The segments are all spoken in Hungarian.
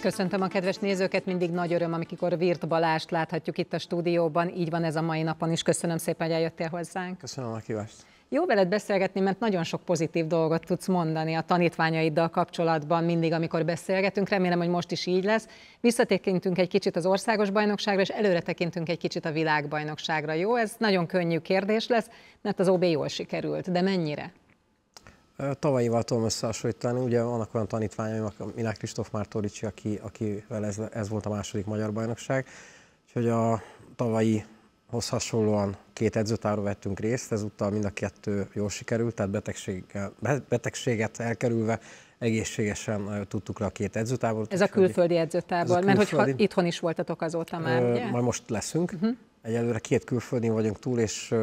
Köszöntöm a kedves nézőket, mindig nagy öröm, amikor Virt Balást láthatjuk itt a stúdióban, így van ez a mai napon is. Köszönöm szépen, hogy eljöttél hozzánk. Köszönöm a kívást. Jó veled beszélgetni, mert nagyon sok pozitív dolgot tudsz mondani a tanítványaiddal kapcsolatban mindig, amikor beszélgetünk. Remélem, hogy most is így lesz. Visszatekintünk egy kicsit az országos bajnokságra, és előre tekintünk egy kicsit a világbajnokságra. Jó, ez nagyon könnyű kérdés lesz, mert az OB jól sikerült, de mennyire? Tavalyival tudom összehasonlítani, ugye vannak olyan tanítványok, Milák Kristóf Mártoricsi, aki, akivel ez, ez volt a második magyar bajnokság, úgyhogy a tavalyihoz hasonlóan két edzőtáról vettünk részt, ezúttal mind a kettő jól sikerült, tehát betegséget elkerülve egészségesen tudtuk le a két edzőtábort. Ez a külföldi edzőtábor, mert hogy itthon is voltatok azóta már, ugye? Majd most leszünk. Uh-huh. Egyelőre két külföldin vagyunk túl, és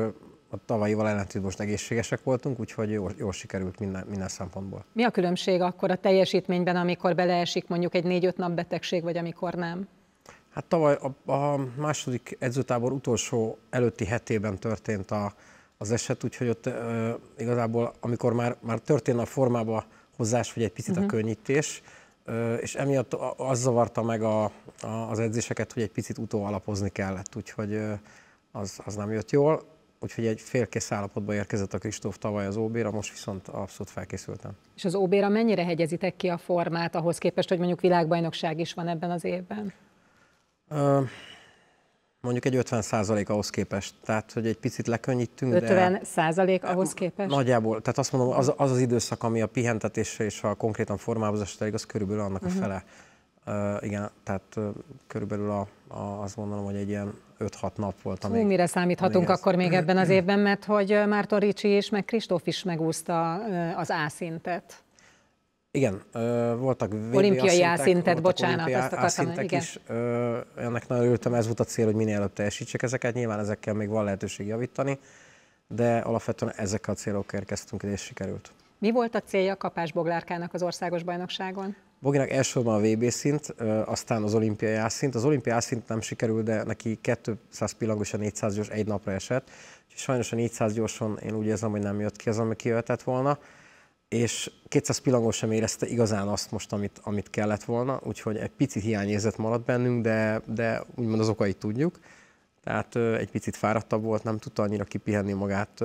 a tavalyival ellentétben most egészségesek voltunk, úgyhogy jól, jól sikerült minden, minden szempontból. Mi a különbség akkor a teljesítményben, amikor beleesik mondjuk egy négy-öt nap betegség, vagy amikor nem? Hát tavaly a, a második edzőtábor utolsó előtti hetében történt a, az eset, úgyhogy ott ö, igazából, amikor már, már történt a formába hozzás, vagy egy picit uh-huh. a mhm. könnyítés, ö, és emiatt az zavarta meg a, a, az edzéseket, hogy egy picit utó alapozni kellett, úgyhogy ö, az, az nem jött jól. Úgyhogy egy félkész állapotba érkezett a Kristóf tavaly az OB-ra, most viszont abszolút felkészültem. És az OB-ra mennyire hegyezitek ki a formát ahhoz képest, hogy mondjuk világbajnokság is van ebben az évben? Ö, mondjuk egy 50 százalék ahhoz képest, tehát hogy egy picit lekönnyítünk. 50 de... százalék ahhoz képest? Nagyjából, tehát azt mondom, az az, az időszak, ami a pihentetésre és a konkrétan formához az körülbelül annak uh-huh. a mhm. fele igen, tehát körülbelül a, a, azt gondolom, hogy egy ilyen 5-6 nap volt. Amíg, Hú, mire számíthatunk amíg akkor még ebben az évben, mert hogy Márton Ricsi és meg Kristóf is megúszta az A szintet. Igen, voltak olimpiai álszintet, bocsánat, olimpiai a akartam, igen. is, ennek nagyon örültem, ez volt a cél, hogy minél előbb teljesítsek ezeket, nyilván ezekkel még van lehetőség javítani, de alapvetően ezekkel a célok érkeztünk, és sikerült. Mi volt a célja Kapás Boglárkának az országos bajnokságon? Boginak elsősorban a VB szint, aztán az olimpiai szint Az olimpiai szint nem sikerült, de neki 200 pillangos a 400 gyors egy napra esett. És sajnos a 400 gyorson én úgy érzem, hogy nem jött ki az, ami kijöhetett volna és 200 pillangos sem érezte igazán azt most, amit, amit kellett volna, úgyhogy egy picit hiányérzet maradt bennünk, de, de úgymond az okait tudjuk. Tehát egy picit fáradtabb volt, nem tudta annyira kipihenni magát,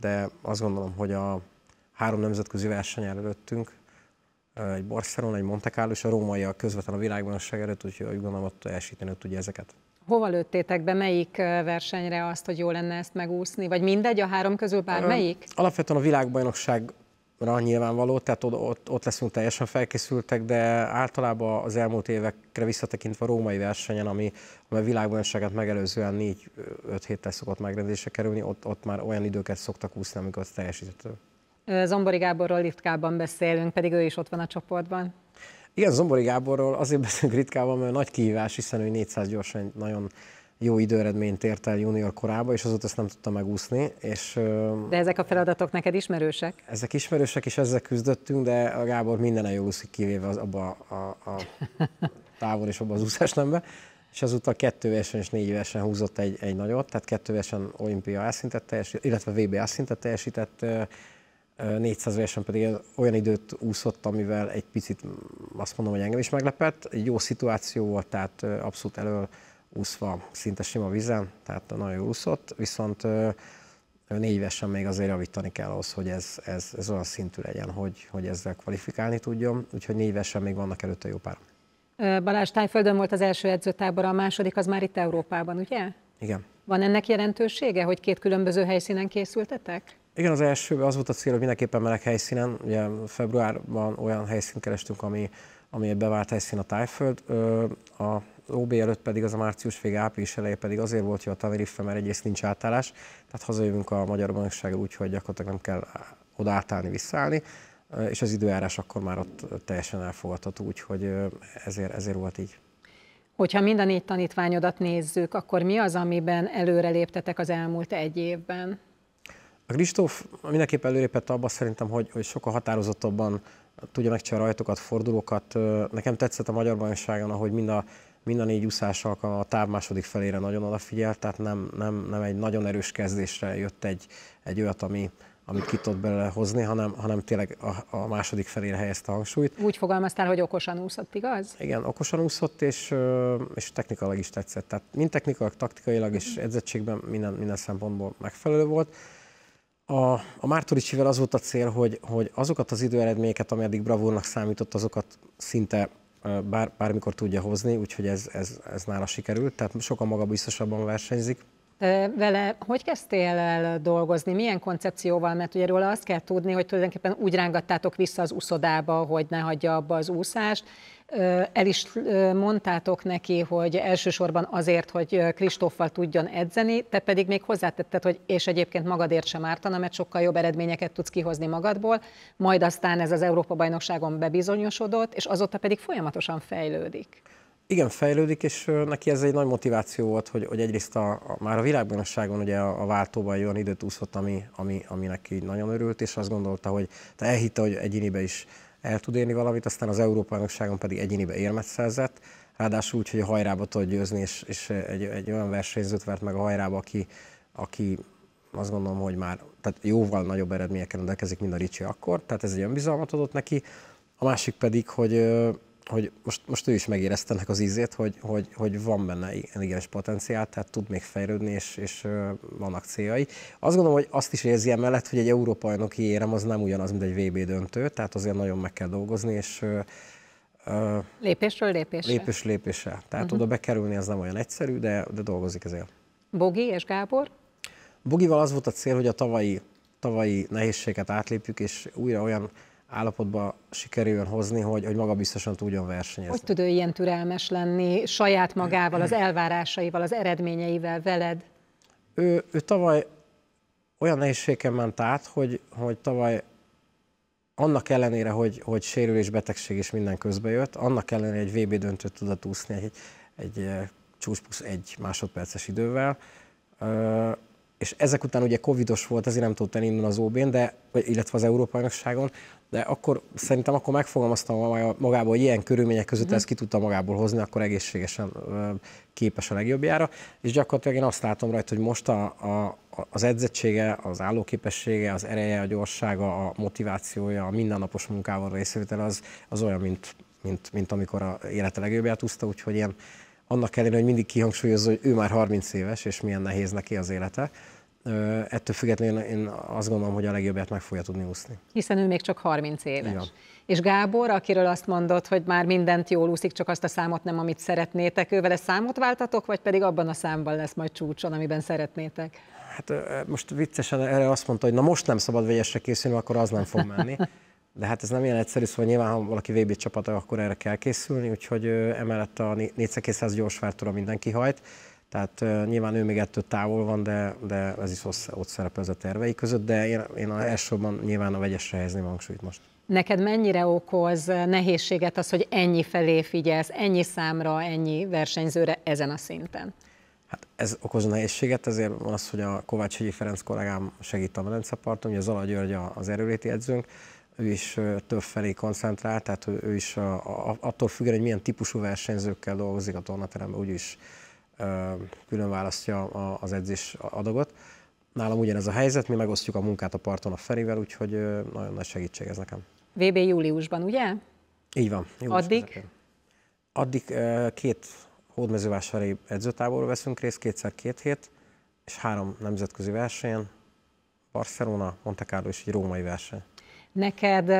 de azt gondolom, hogy a három nemzetközi verseny előttünk, egy Barcelona, egy Monte Carlo, és a római a közvetlen a világbajnokság előtt, úgyhogy úgy gondolom ott teljesíteni ott ugye ezeket. Hova lőttétek be, melyik versenyre azt, hogy jó lenne ezt megúszni? Vagy mindegy, a három közül bármelyik? Alapvetően a világbajnokságra nyilvánvaló, tehát ott, ott, ott leszünk teljesen felkészültek, de általában az elmúlt évekre visszatekintve a római versenyen, ami, ami a világbajnokságát megelőzően 4-5 héttel szokott megrendezésre kerülni, ott, ott már olyan időket szoktak úszni, amikor teljesítettek. Zombori Gáborról Liftkában beszélünk, pedig ő is ott van a csoportban. Igen, Zombori Gáborról azért beszélünk ritkában, mert nagy kihívás, hiszen ő 400 gyorsan nagyon jó időeredményt ért el junior korába, és azóta ezt nem tudta megúszni. És, de ezek a feladatok neked ismerősek? Ezek ismerősek, és ezzel küzdöttünk, de a Gábor minden jól úszik, kivéve az, abba a, a távol és abba az nembe. És azóta kettő versen és négy versen húzott egy, egy nagyot, tehát kettő versen olimpia elszintet teljesített, illetve VB elszintet teljesített, 400 versen pedig olyan időt úszott, amivel egy picit azt mondom, hogy engem is meglepett. Egy jó szituáció volt, tehát abszolút elől úszva szinte sima vízen, tehát nagyon jól úszott, viszont négy versen még azért javítani kell ahhoz, hogy ez, ez, ez olyan szintű legyen, hogy, hogy ezzel kvalifikálni tudjon, úgyhogy négy versen még vannak előtte jó pár. Balázs Tájföldön volt az első edzőtábor, a második az már itt Európában, ugye? Igen. Van ennek jelentősége, hogy két különböző helyszínen készültetek? Igen, az első az volt a cél, hogy mindenképpen meleg helyszínen. Ugye februárban olyan helyszínt kerestünk, ami, ami egy bevált helyszín a Tájföld. A OB előtt pedig az a március vége, április eleje pedig azért volt hogy a Tenerife, mert egyrészt nincs átállás, tehát hazajövünk a magyar bajnokságra úgy, hogy gyakorlatilag nem kell oda átállni, visszaállni, és az időjárás akkor már ott teljesen elfogadható, úgyhogy ezért, ezért volt így. Hogyha mind a négy tanítványodat nézzük, akkor mi az, amiben előreléptetek az elmúlt egy évben? A hát Kristóf mindenképp előrépett abba szerintem, hogy, hogy sokkal határozottabban tudja megcsinálni a rajtokat, fordulókat. Nekem tetszett a magyar bajnokságon, ahogy mind a, mind a négy úszás alkalma a táv második felére nagyon odafigyelt, tehát nem, nem, nem egy nagyon erős kezdésre jött egy, egy olyat, ami, amit ki tudott belőle hozni, hanem, hanem tényleg a, a második felére helyezte a hangsúlyt. Úgy fogalmaztál, hogy okosan úszott, igaz? Igen, okosan úszott, és, és technikailag is tetszett. Tehát mind technikailag, taktikailag és edzettségben minden, minden szempontból megfelelő volt. A, a Mártoricsivel az volt a cél, hogy, hogy azokat az időeredményeket, eddig bravúrnak számított, azokat szinte bár, bármikor tudja hozni, úgyhogy ez, ez, ez nála sikerült. Tehát maga magabiztosabban versenyzik. Vele hogy kezdtél el dolgozni? Milyen koncepcióval? Mert ugye róla azt kell tudni, hogy tulajdonképpen úgy rángattátok vissza az úszodába, hogy ne hagyja abba az úszást. El is mondtátok neki, hogy elsősorban azért, hogy Kristóffal tudjon edzeni, te pedig még hozzátetted, hogy és egyébként magadért sem ártana, mert sokkal jobb eredményeket tudsz kihozni magadból, majd aztán ez az Európa-bajnokságon bebizonyosodott, és azóta pedig folyamatosan fejlődik. Igen, fejlődik, és neki ez egy nagy motiváció volt, hogy, hogy egyrészt a, a, már a világbajnokságon ugye a, a váltóban olyan időt úszott, ami, ami, aminek így nagyon örült, és azt gondolta, hogy te elhitte, hogy egyénibe is el tud érni valamit, aztán az Európa-bajnokságon pedig egyénibe érmet szerzett, ráadásul úgy, hogy a hajrába tud győzni, és, és egy, egy olyan versenyzőt vert meg a hajrába, aki, aki azt gondolom, hogy már tehát jóval nagyobb eredményekkel rendelkezik, mint a Ricsi akkor, tehát ez egy önbizalmat adott neki. A másik pedig, hogy hogy most, most ő is megérezte ennek az ízét, hogy, hogy, hogy van benne igenis potenciál, tehát tud még fejlődni, és, és vannak céljai. Azt gondolom, hogy azt is érzi emellett, hogy egy Európa bajnoki érem az nem ugyanaz, mint egy VB döntő, tehát azért nagyon meg kell dolgozni, és Lépésről lépésre. Lépés lépésre. Tehát uh-huh. oda bekerülni az nem olyan egyszerű, de, de dolgozik ezért. Bogi és Gábor? Bogival az volt a cél, hogy a tavalyi, tavalyi nehézséget átlépjük, és újra olyan állapotba sikerüljön hozni, hogy, hogy magabiztosan tudjon versenyezni. Hogy tud ő ilyen türelmes lenni saját magával, az elvárásaival, az eredményeivel veled? Ő, ő tavaly olyan nehézségeken ment át, hogy, hogy tavaly annak ellenére, hogy, hogy sérülés, betegség is minden közbe jött, annak ellenére egy VB döntőt tudott úszni egy, egy, egy csúcs plusz egy másodperces idővel és ezek után ugye covidos volt, ezért nem tudott elindulni az OB-n, de, illetve az Európai Bajnokságon, de akkor szerintem akkor megfogalmaztam magából, hogy ilyen körülmények között mm. ezt ki tudta magából hozni, akkor egészségesen képes a legjobbjára, és gyakorlatilag én azt látom rajta, hogy most a, a, az edzettsége, az állóképessége, az ereje, a gyorsága, a motivációja, a mindennapos munkával részvétel az, az olyan, mint, mint, mint amikor a élete legjobbját úszta, úgyhogy ilyen annak ellenére, hogy mindig kihangsúlyozza, hogy ő már 30 éves, és milyen nehéz neki az élete. Ettől függetlenül én azt gondolom, hogy a legjobbet meg fogja tudni úszni. Hiszen ő még csak 30 éves. Igen. És Gábor, akiről azt mondod, hogy már mindent jól úszik, csak azt a számot nem, amit szeretnétek, Ővel ezt számot váltatok, vagy pedig abban a számban lesz majd csúcson, amiben szeretnétek? Hát most viccesen erre azt mondta, hogy na most nem szabad vegyesre készülni, akkor az nem fog menni. De hát ez nem ilyen egyszerű, szóval nyilván, ha valaki VB csapata, akkor erre kell készülni, úgyhogy emellett a 4200 gyors vártóra mindenki hajt, tehát nyilván ő még ettől távol van, de, de ez is ott szerepel ez a tervei között, de én, én a elsőban nyilván a vegyesre helyezném hangsúlyt most. Neked mennyire okoz nehézséget az, hogy ennyi felé figyelsz, ennyi számra, ennyi versenyzőre ezen a szinten? Hát ez okoz nehézséget, ezért van az, hogy a Kovács Hegyi Ferenc kollégám segít a Velence parton, ugye Zala György az erőléti edzőnk, ő is több felé koncentrál, tehát ő, is a, a, attól függően, hogy milyen típusú versenyzőkkel dolgozik a tornateremben, úgyis külön választja a, az edzés adagot. Nálam ugyanez a helyzet, mi megosztjuk a munkát a parton a Ferivel, úgyhogy nagyon nagy segítség ez nekem. VB júliusban, ugye? Így van. Július Addig? Közepén. Addig két hódmezővásári edzőtáborról veszünk részt, kétszer két hét, és három nemzetközi versenyen, Barcelona, Monte Carlo és egy római verseny. Neked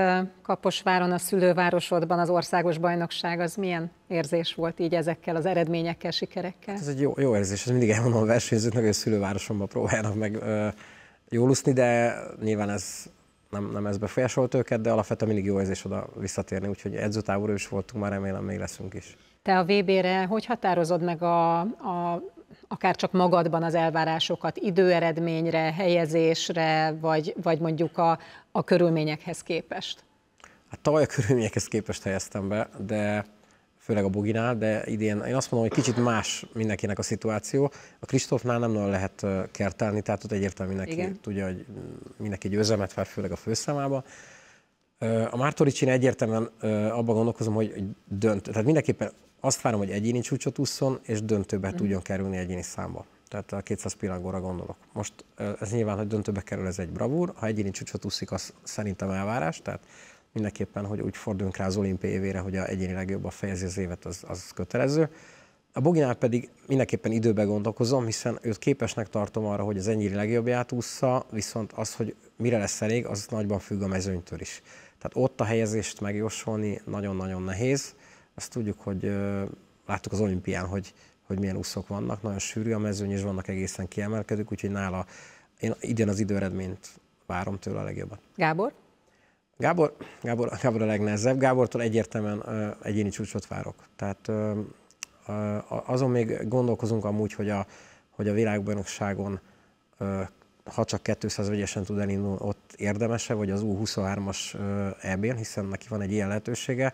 Kaposváron, a szülővárosodban az országos bajnokság az milyen érzés volt így ezekkel az eredményekkel, sikerekkel? Hát ez egy jó, jó érzés, ez mindig elmondom a versenyzőknek, hogy a szülővárosomban próbálnak meg ö, jól úszni, de nyilván ez nem, nem ez befolyásolt őket, de alapvetően mindig jó érzés oda visszatérni, úgyhogy edzőtáború is voltunk, már remélem még leszünk is. Te a VB-re hogy határozod meg a, a akár csak magadban az elvárásokat időeredményre, helyezésre, vagy, vagy mondjuk a, a körülményekhez képest? Hát tavaly a körülményekhez képest helyeztem be, de főleg a boginál, de idén én azt mondom, hogy kicsit más mindenkinek a szituáció. A Kristófnál nem nagyon lehet kertelni, tehát ott egyértelműen mindenki Igen. tudja, hogy mindenki győzelmet fel, főleg a főszámába. A Mártoricsin egyértelműen abban gondolkozom, hogy dönt, tehát mindenképpen azt várom, hogy egyéni csúcsot úszon, és döntőbe mm. tudjon kerülni egyéni számba. Tehát a 200 pillangóra gondolok. Most ez nyilván, hogy döntőbe kerül, ez egy bravúr. Ha egyéni csúcsot úszik, az szerintem elvárás. Tehát mindenképpen, hogy úgy forduljunk rá az olimpiai évére, hogy a egyéni legjobban fejezi az évet, az, az kötelező. A Boginál pedig mindenképpen időbe gondolkozom, hiszen őt képesnek tartom arra, hogy az ennyire legjobbját ússza, viszont az, hogy mire lesz elég, az nagyban függ a mezőnytől is. Tehát ott a helyezést megjósolni nagyon-nagyon nehéz azt tudjuk, hogy láttuk az olimpián, hogy, hogy milyen úszok vannak, nagyon sűrű a mezőny, és vannak egészen kiemelkedők, úgyhogy nála én idén az időeredményt várom tőle a legjobban. Gábor? Gábor, Gábor, Gábor a legnehezebb. Gábortól egyértelműen egyéni csúcsot várok. Tehát azon még gondolkozunk amúgy, hogy a, hogy a világbajnokságon ha csak 200 vegyesen tud elindulni, ott érdemese, vagy az U23-as EB-n, hiszen neki van egy ilyen lehetősége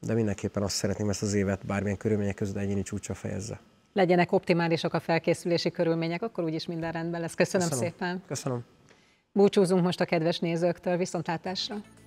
de mindenképpen azt szeretném ezt az évet bármilyen körülmények között egyéni csúcsra fejezze. Legyenek optimálisak a felkészülési körülmények, akkor úgyis minden rendben lesz. Köszönöm, Köszönöm. szépen. Köszönöm. Búcsúzunk most a kedves nézőktől, viszontlátásra.